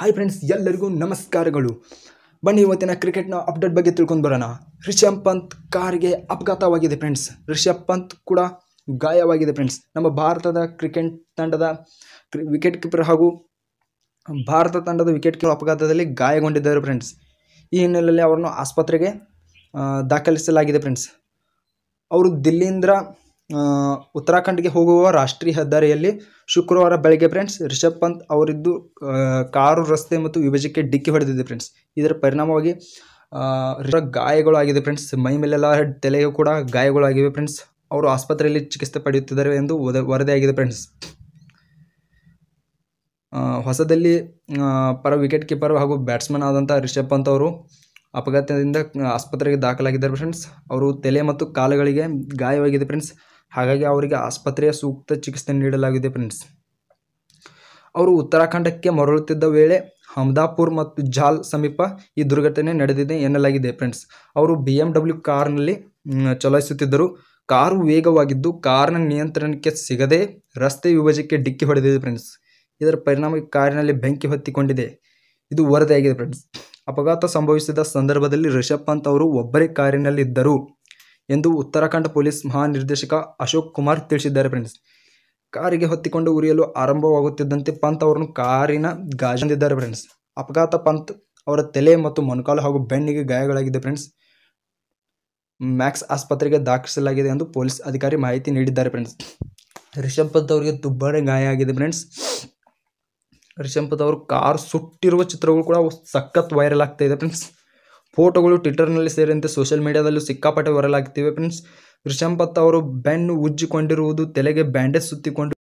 hi friends ಎಲ್ಲರಿಗೂ ನಮಸ್ಕಾರಗಳು ಬನ್ನಿ ಇವತ್ತಿನ ಕ್ರಿಕೆಟ್ನ ಅಪ್ಡೇಟ್ ಬಗ್ಗೆ ತಿಳ್ಕೊಂಡು ಬರೋಣ ರಿಷಬ್ ಪಂತ್ ಕಾರ್ಗೆ ಅಪಘಾತವಾಗಿದೆ ಫ್ರೆಂಡ್ಸ್ ರಿಷಬ್ ಪಂತ್ ಕೂಡ ಗಾಯವಾಗಿದೆ ಫ್ರೆಂಡ್ಸ್ ನಮ್ಮ ಭಾರತದ ಕ್ರಿಕೆಟ್ ತಂಡದ ವಿಕೆಟ್ ಕೀಪರ್ ಹಾಗೂ ಭಾರತ ತಂಡದ ವಿಕೆಟ್ ಕೀಪರ್ ಅಪಘಾತದಲ್ಲಿ ಗಾಯಗೊಂಡಿದ್ದಾರೆ ಫ್ರೆಂಡ್ಸ್ ಈ ಹಿನ್ನೆಲೆಯಲ್ಲಿ ಅವರನ್ನು ಆಸ್ಪತ್ರೆಗೆ ದಾಖಲಿಸಲಾಗಿದೆ ಫ್ರೆಂಡ್ಸ್ ಅವರು ದಿಲ್ಲಿಯಿಂದ ಉತ್ತರಾಖಂಡ್ಗೆ ಹೋಗುವ ರಾಷ್ಟ್ರೀಯ ಹೆದ್ದಾರಿಯಲ್ಲಿ ಶುಕ್ರವಾರ ಬೆಳಗ್ಗೆ ಫ್ರೆಂಡ್ಸ್ ರಿಷಬ್ ಪಂತ್ ಅವರಿದ್ದು ಕಾರು ರಸ್ತೆ ಮತ್ತು ವಿಭಜಕ್ಕೆ ಡಿಕ್ಕಿ ಹೊಡೆದಿದೆ ಫ್ರೆಂಡ್ಸ್ ಇದರ ಪರಿಣಾಮವಾಗಿ ಗಾಯಗಳು ಆಗಿದೆ ಫ್ರೆಂಡ್ಸ್ ಮೈ ಮೇಲೆಲ್ಲ ತಲೆಯೂ ಕೂಡ ಗಾಯಗಳಾಗಿವೆ ಫ್ರೆಂಡ್ಸ್ ಅವರು ಆಸ್ಪತ್ರೆಯಲ್ಲಿ ಚಿಕಿತ್ಸೆ ಪಡೆಯುತ್ತಿದ್ದಾರೆ ಎಂದು ವರದಿಯಾಗಿದೆ ಫ್ರೆಂಡ್ಸ್ ಹೊಸದಲ್ಲಿ ಪರ ವಿಕೆಟ್ ಕೀಪರ್ ಹಾಗೂ ಬ್ಯಾಟ್ಸ್ಮನ್ ಆದಂಥ ರಿಷಬ್ ಪಂತ್ ಅವರು ಅಪಘಾತದಿಂದ ಆಸ್ಪತ್ರೆಗೆ ದಾಖಲಾಗಿದ್ದಾರೆ ಫ್ರೆಂಡ್ಸ್ ಅವರು ತಲೆ ಮತ್ತು ಕಾಲುಗಳಿಗೆ ಗಾಯವಾಗಿದೆ ಫ್ರೆಂಡ್ಸ್ ಹಾಗಾಗಿ ಅವರಿಗೆ ಆಸ್ಪತ್ರೆಯ ಸೂಕ್ತ ಚಿಕಿತ್ಸೆ ನೀಡಲಾಗಿದೆ ಫ್ರೆಂಡ್ಸ್ ಅವರು ಉತ್ತರಾಖಂಡಕ್ಕೆ ಮರಳುತ್ತಿದ್ದ ವೇಳೆ ಹಮದಾಪುರ್ ಮತ್ತು ಜಾಲ್ ಸಮೀಪ ಈ ದುರ್ಘಟನೆ ನಡೆದಿದೆ ಎನ್ನಲಾಗಿದೆ ಫ್ರೆಂಡ್ಸ್ ಅವರು ಬಿ ಎಮ್ ಡಬ್ಲ್ಯೂ ಕಾರ್ನಲ್ಲಿ ಚಲಾಯಿಸುತ್ತಿದ್ದರು ಕಾರು ವೇಗವಾಗಿದ್ದು ಕಾರ್ನ ನಿಯಂತ್ರಣಕ್ಕೆ ಸಿಗದೆ ರಸ್ತೆ ವಿಭಜಕ್ಕೆ ಡಿಕ್ಕಿ ಹೊಡೆದಿದೆ ಫ್ರೆಂಡ್ಸ್ ಇದರ ಪರಿಣಾಮ ಕಾರಿನಲ್ಲಿ ಬೆಂಕಿ ಹೊತ್ತಿಕೊಂಡಿದೆ ಇದು ವರದಿಯಾಗಿದೆ ಫ್ರೆಂಡ್ಸ್ ಅಪಘಾತ ಸಂಭವಿಸಿದ ಸಂದರ್ಭದಲ್ಲಿ ರಿಷಬ್ ಪಂತ್ ಅವರು ಒಬ್ಬರೇ ಕಾರಿನಲ್ಲಿದ್ದರು ಎಂದು ಉತ್ತರಾಖಂಡ್ ಪೊಲೀಸ್ ಮಹಾನಿರ್ದೇಶಕ ಅಶೋಕ್ ಕುಮಾರ್ ತಿಳಿಸಿದ್ದಾರೆ ಫ್ರೆಂಡ್ಸ್ ಕಾರಿಗೆ ಹೊತ್ತಿಕೊಂಡು ಉರಿಯಲು ಆರಂಭವಾಗುತ್ತಿದ್ದಂತೆ ಪಂತ್ ಅವರನ್ನು ಕಾರಿನ ಗಾಜಂದಿದ್ದಾರೆ ಫ್ರೆಂಡ್ಸ್ ಅಪಘಾತ ಪಂತ್ ಅವರ ತಲೆ ಮತ್ತು ಮೊಣಕಾಲು ಹಾಗೂ ಬೆನ್ನಿಗೆ ಗಾಯಗಳಾಗಿದೆ ಫ್ರೆಂಡ್ಸ್ ಮ್ಯಾಕ್ಸ್ ಆಸ್ಪತ್ರೆಗೆ ದಾಖಲಿಸಲಾಗಿದೆ ಎಂದು ಪೊಲೀಸ್ ಅಧಿಕಾರಿ ಮಾಹಿತಿ ನೀಡಿದ್ದಾರೆ ಫ್ರೆಂಡ್ಸ್ ರಿಷಬ್ ಪಂತ್ ಅವರಿಗೆ ದುಬ್ಬಾರೆ ಗಾಯ ಆಗಿದೆ ಫ್ರೆಂಡ್ಸ್ ರಿಷಬ್ ಪಂತ್ ಅವರು ಕಾರ್ ಸುಟ್ಟಿರುವ ಚಿತ್ರಗಳು ಕೂಡ ಸಖತ್ ವೈರಲ್ ಆಗ್ತಾ ಇದೆ ಫ್ರೆಂಡ್ಸ್ ಫೋಟೋಗಳು ಟ್ವಿಟರ್ನಲ್ಲಿ ಸೇರಿದಂತೆ ಸೋಷಿಯಲ್ ಮೀಡಿಯಾದಲ್ಲೂ ಸಿಕ್ಕಾಪಟ್ಟೆ ವೈರಲ್ ಫ್ರೆಂಡ್ಸ್ ರಿಷಂಪತ್ ಅವರು ಬೆನ್ನು ಉಜ್ಜಿಕೊಂಡಿರುವುದು ತಲೆಗೆ ಬ್ಯಾಂಡೇಜ್ ಸುತ್ತಿಕೊಂಡು